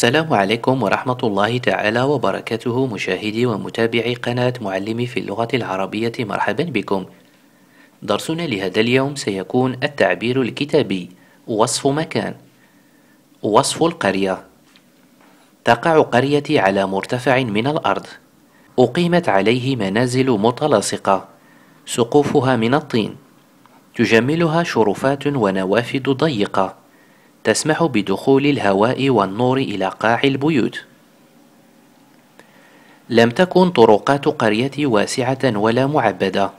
السلام عليكم ورحمة الله تعالى وبركاته مشاهدي ومتابعي قناة معلمي في اللغة العربية مرحبا بكم درسنا لهذا اليوم سيكون التعبير الكتابي وصف مكان وصف القرية تقع قريتي على مرتفع من الأرض أقيمت عليه منازل متلاصقة سقوفها من الطين تجملها شرفات ونوافذ ضيقة تسمح بدخول الهواء والنور إلى قاع البيوت لم تكن طرقات قريتي واسعة ولا معبدة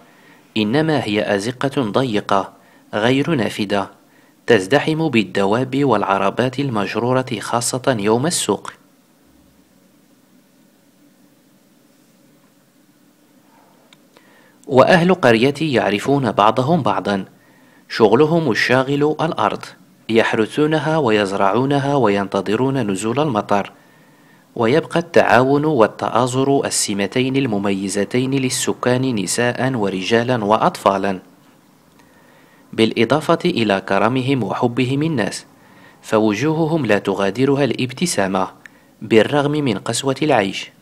إنما هي أزقة ضيقة غير نافذة تزدحم بالدواب والعربات المجرورة خاصة يوم السوق وأهل قريتي يعرفون بعضهم بعضا شغلهم الشاغل الأرض يحرثونها ويزرعونها وينتظرون نزول المطر ويبقى التعاون والتآزر السمتين المميزتين للسكان نساء ورجالا وأطفالا بالإضافة إلى كرمهم وحبهم الناس فوجوههم لا تغادرها الابتسامة بالرغم من قسوة العيش